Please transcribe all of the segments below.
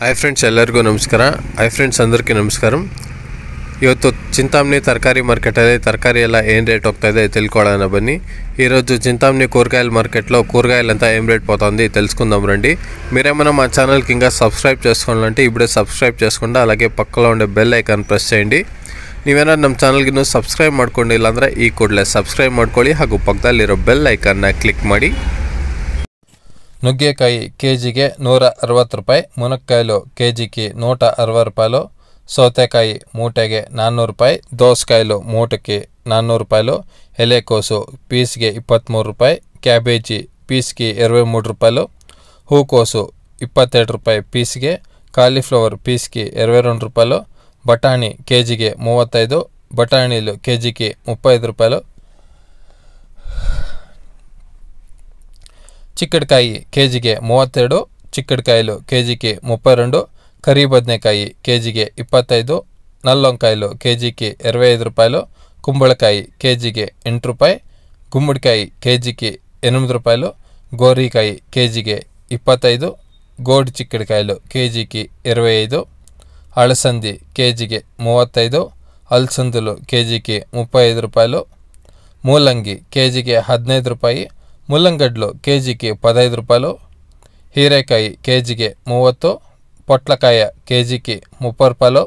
hi friends ఎల్లరిగో నమస్కారం hi friends అందరికీ నమస్కారం ఇవతో చింతామణి తరకారి మార్కెట్ అనేది తరకారీ ఎలా ఏం రేట్ వస్తుందో తెలుసుకోవాలని బండి ఈరోజు చింతామ్ని కూరగాయల మార్కెట్లో కూరగాయలు అంతా ఏం రేట్ పోతుంది తెలుసుకుందాం రండి మీరేమైనా మా ఛానల్కి ఇంకా సబ్స్క్రైబ్ చేసుకోవాలంటే ఇప్పుడే సబ్స్క్రైబ్ చేసుకుంటే అలాగే పక్కలో ఉండే బెల్ ఐకాన్ ప్రెస్ చేయండి నీవేనా నమ్మ ఛానల్కి నువ్వు సబ్స్క్రైబ్ మాడుకోండి ఇలా అందరూ ఈ కూడలే సబ్స్క్రైబ్ మాడుకోండి హాగు పక్కదాలు ఇరో బెల్ ఐకాన్న క్లిక్ మాడి నుగ్గేకాయి కేజీకి నూర అరవత్ రూపాయి మునక్కాయలు కేజీకి నూట అరవై రూపాయలు సౌతేకాయి మూటకి నాన్నూరు రూపాయి దోసకాయలు మూటకి నాన్నూరు రూపాయలు ఎలేకోసు పీస్కి ఇప్పత్మూరు రూపాయి క్యాబేజీ పీస్కి ఇరవై మూడు రూపాయలు హూకోసు ఇప్పత్తేడు రూపాయి పీస్కి కాలీఫ్లవర్ పీస్కి ఇరవై రెండు రూపాయలు బఠానీ కేజీకి మూవత్తైదు బఠానీలు కేజీకి ముప్పై ఐదు రూపాయలు ಚಿಕ್ಕಡಿಕಾಯಿ ಕೆ ಜಿಗೆ ಮೂವತ್ತೆರಡು ಚಿಕ್ಕಡಿಕಾಯಲು ಕೆ ಜಿಗೆ ಮುಪ್ಪೈ రెండు ಕರಿ ಬದನೆಕಾಯಿ ಕೆ ಜಿಗೆ ಇಪ್ಪತ್ತೈದು నల్లొంకాయలు కేజీకి ఇరవై ఐదు రూపాయలు కుంబళకాయ కేజీకి ఎంటు రూపాయి గుమ్మడికాయ కేజీకి ఎనిమిది రూపాయలు గోరీకాయ కేజీకి ఇప్పత్తైదు గోడి చిక్కడికాయలు కేజీకి ఇరవై ఐదు అలసంది కేజీకి మూవత్తైదు అలసందులు కేజీకి ముప్పై ఐదు రూపాయలు ಮೂಲಂಗಿ ಕೆ ಜಿಗೆ ಹದಿನೈದು ರೂಪಾಯಿ ముల్లంగడ్లు కేజీకి పదహైదు రూపాయలు హీరేకాయి కేజీకి మూవత్తు పొట్లకాయ కేజీకి ముప్పై రూపాయలు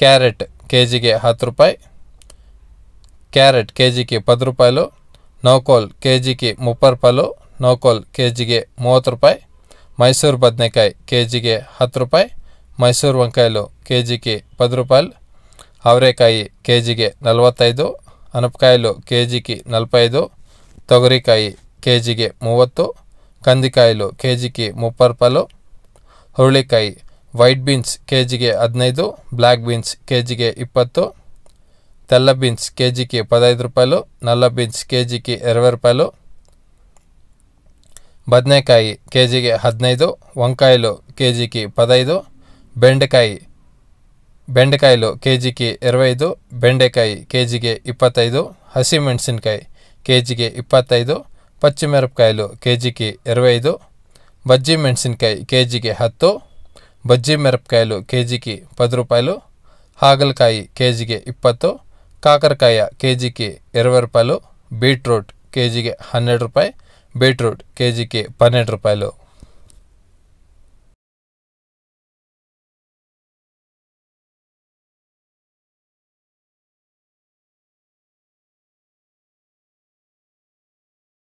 క్యారెట్ కేజీకి హత్తు రూపాయి క్యారెట్ కేజీకి పది రూపాయలు నోకోల్ కేజీకి ముప్పై రూపాయలు నోకోల్ కేజీకి మూవత్తు రూపాయి మైసూర్ బద్నేకాయ కేజీకి హత్తు రూపాయి మైసూర్ వంకాయలు కేజీకి పది రూపాయలు అవరేకాయి కేజీకి నలభత్తైదు అనపకాయలు కేజీకి నలభై ఐదు తొగరికాయి ಕೆ ಜಿಗೆ ಮೂವತ್ತು ಕಂದಿಕಾಯಿಲು ಕೆ ಜಿಗೆ ಮುಪ್ಪತ್ತು ರೂಪಾಯಿಲು ಹುರುಳಿಕಾಯಿ ವೈಟ್ ಬೀನ್ಸ್ ಕೆ ಜಿಗೆ ಹದಿನೈದು ಬ್ಲ್ಯಾಕ್ ಬೀನ್ಸ್ ಕೆ ಜಿಗೆ ఇప్పత్తు తెల్ల బీన్స్ కేజీకి పదహైదు రూపాయలు నల్ల బీన్స్ కేజీకి ఇరవై రూపాయలు ಬದನೆಕಾಯಿ కేజీకి హద్నైదు వంకాయలు కేజీకి పదైదు బెండకాయి బెండకాయలు కేజీకి ఇరవై ఐదు బెంಡೆಕಾಯಿ కేజీకి ఇప్పత్తైదు ಹಸಿಮೆಣಸಿನ್ಕಾಯಿ కేజీకి ఇప్పత్తైదు పచ్చిమిరపకాయలు కేజీకి ఇరవై ఐదు బజ్జీ మెణసినకాయ కేజీకి హత్తు బజ్జీ మిరపకాయలు కేజీకి పది రూపాయలు హాగలకాయ కేజీకి ఇప్పత్తు కాకరకాయ కేజీకి ఇరవై రూపాయలు బీట్రూట్ కేజీకి హండ్రెడ్ రూపాయి బీట్రూట్ కేజీకి పన్నెండు రూపాయలు